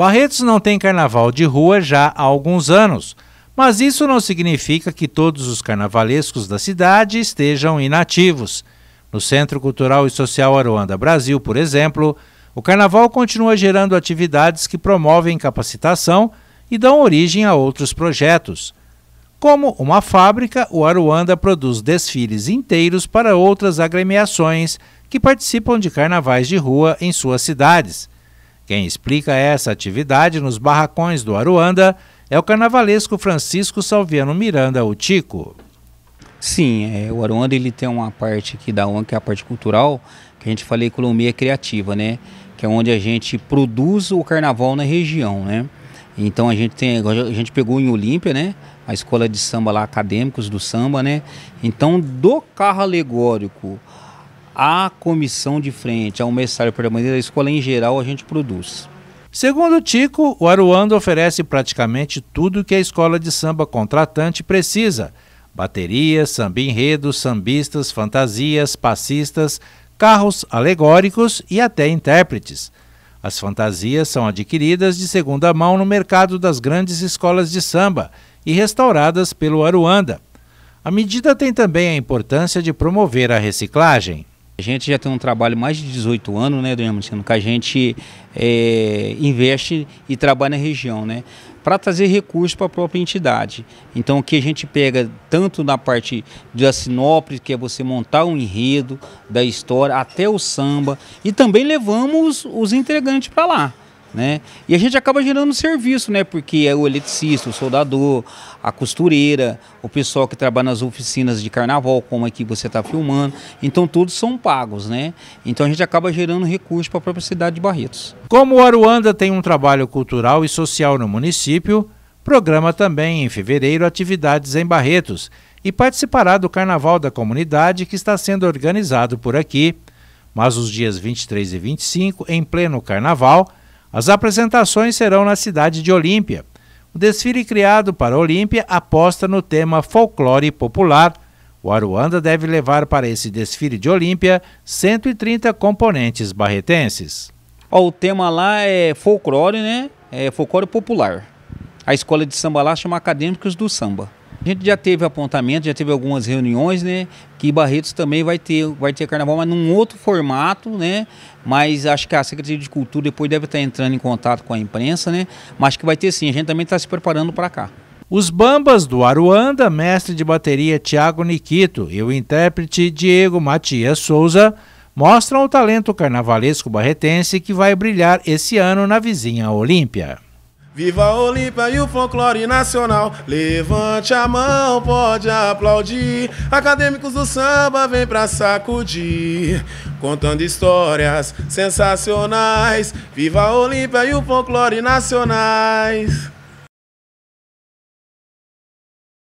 Barretos não tem carnaval de rua já há alguns anos, mas isso não significa que todos os carnavalescos da cidade estejam inativos. No Centro Cultural e Social Aruanda Brasil, por exemplo, o carnaval continua gerando atividades que promovem capacitação e dão origem a outros projetos. Como uma fábrica, o Aruanda produz desfiles inteiros para outras agremiações que participam de carnavais de rua em suas cidades. Quem explica essa atividade nos barracões do Aruanda é o carnavalesco Francisco Salviano Miranda, o Tico. Sim, é, o Aruanda ele tem uma parte aqui da ONG, que é a parte cultural, que a gente fala economia criativa, né? Que é onde a gente produz o carnaval na região, né? Então a gente tem, a gente pegou em Olímpia, né? A escola de samba lá, acadêmicos do samba, né? Então do carro alegórico à comissão de frente, ao messário permanente da escola, em geral, a gente produz. Segundo Tico, o Aruanda oferece praticamente tudo que a escola de samba contratante precisa: baterias, samba enredo, sambistas, fantasias, passistas, carros alegóricos e até intérpretes. As fantasias são adquiridas de segunda mão no mercado das grandes escolas de samba e restauradas pelo Aruanda. A medida tem também a importância de promover a reciclagem. A gente já tem um trabalho mais de 18 anos, né, Dona Marcelo, que a gente é, investe e trabalha na região, né, para trazer recursos para a própria entidade. Então, o que a gente pega tanto na parte da sinopse, que é você montar um enredo da história, até o samba, e também levamos os integrantes para lá né? E a gente acaba gerando serviço, né? Porque é o eletricista, o soldador, a costureira, o pessoal que trabalha nas oficinas de carnaval, como aqui você está filmando. Então todos são pagos, né? Então a gente acaba gerando recurso para a própria cidade de Barretos. Como o Aruanda tem um trabalho cultural e social no município, programa também em fevereiro atividades em Barretos e participará do Carnaval da Comunidade que está sendo organizado por aqui. Mas os dias 23 e 25, em pleno carnaval, as apresentações serão na cidade de Olímpia. O desfile criado para Olímpia aposta no tema folclore popular. O Aruanda deve levar para esse desfile de Olímpia 130 componentes barretenses. Ó, o tema lá é folclore, né? É folclore popular. A escola de samba lá chama Acadêmicos do Samba. A gente já teve apontamento, já teve algumas reuniões, né? Que Barretos também vai ter, vai ter carnaval, mas num outro formato, né? Mas acho que a Secretaria de Cultura depois deve estar entrando em contato com a imprensa, né? Mas que vai ter sim, a gente também está se preparando para cá. Os Bambas do Aruanda, mestre de bateria Tiago Nikito e o intérprete Diego Matias Souza, mostram o talento carnavalesco barretense que vai brilhar esse ano na vizinha Olímpia. Viva a Olímpia e o folclore nacional. Levante a mão, pode aplaudir. Acadêmicos do samba vem pra sacudir. Contando histórias sensacionais. Viva a Olímpia e o folclore nacionais.